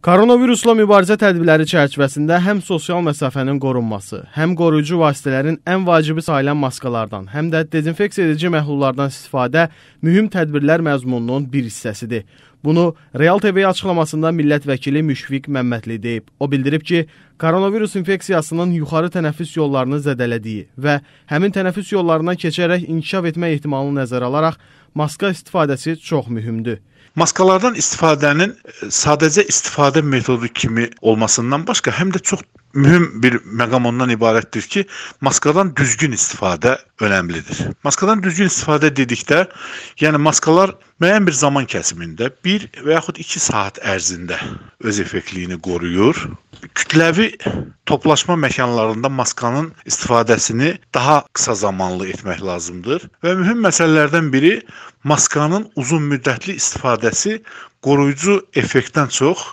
Koronavirusla mübarizə tədbirləri çərçivəsində həm sosial məsafənin qorunması, həm qoruyucu vasitələrin ən vacibi sayılan maskalardan, həm də dezinfeksiya edici məhlullardan istifadə mühüm tədbirlər məzmununun bir hissəsidir. Bunu Real TV açıqlamasında millət vəkili Müşfiq Məmmədli deyib. O bildirib ki, koronavirus infeksiyasının yuxarı tənəffüs yollarını zədələdiyi və həmin tənəffüs yollarına keçərək inkişaf etmə ehtimalını nəzərə alaraq maska istifadəsi çox mühümdür. Maskalardan istifadənin e, sadəcə istifadə metodu kimi olmasından başqa həm də çox mühüm bir məqam ondan ibarətdir ki, maskadan düzgün istifadə önəmlidir. Maskadan düzgün istifadə dedikdə, yəni maskalar müəyyən bir zaman kəsimində 1 və yaxud 2 saat ərzində öz effektliyini qoruyur. Kütləvi toplaşma məkanlarında maskanın istifadəsini daha qısa zamanlı etmək lazımdır və mühüm məsələlərdən biri maskanın uzunmüddətli istifadəsi qoruyucu effektdən çox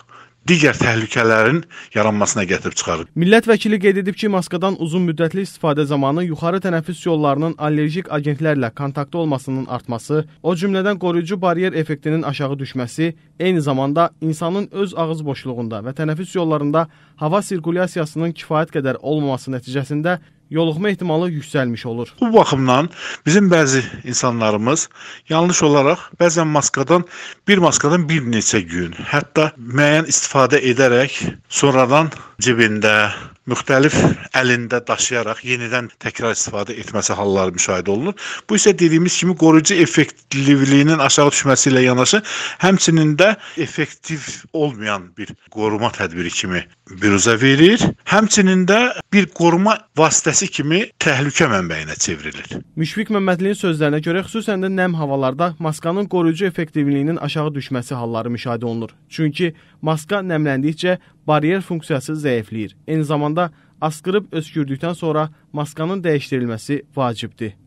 digər təhlükələrin yaranmasına gətirib çıxarır. Millət vəkili qeyd edib ki, maskadan uzun müddətli istifadə zamanı yuxarı tənəffüs yollarının allerjik agentlərlə kontaktda olmasının artması, o cümlədən qoruyucu bariyer effektinin aşağı düşməsi, eyni zamanda insanın öz ağız boşluğunda və tənəffüs yollarında hava sirkulyasiyasının kifayət qədər olmaması nəticəsində yoluxma ehtimalı yüksəlmiş olur. Bu baxımdan bizim bəzi insanlarımız yanlış olaraq bəzən maskadan bir maskadan bir neçə gün, hətta müəyyən istifadə edərək sonradan cibində müxtəlif əlində daşıyaraq yenidən təkrar istifadə etməsi halları müşahidə olunur. Bu isə dediyimiz kimi qoruyucu effektivliyinin aşağı düşməsi ilə yanaşı, həmçinin də effektiv olmayan bir qoruma tədbiri kimi büruzə verir. Həmçinin də bir qoruma vasitəsi kimi təhlükə mənbəyinə çevrilir. Müşfiq Məmmədlinin sözlərinə görə xüsusən də nəm havalarda maskanın qoruyucu effektivliyinin aşağı düşməsi halları müşahidə olunur. Çünki maska nəmləndikcə baryer funksiyası zəifləyir. Eyni zamanda zamanda asqırıb öskürdükdən sonra maskanın dəyişdirilməsi vacibdir.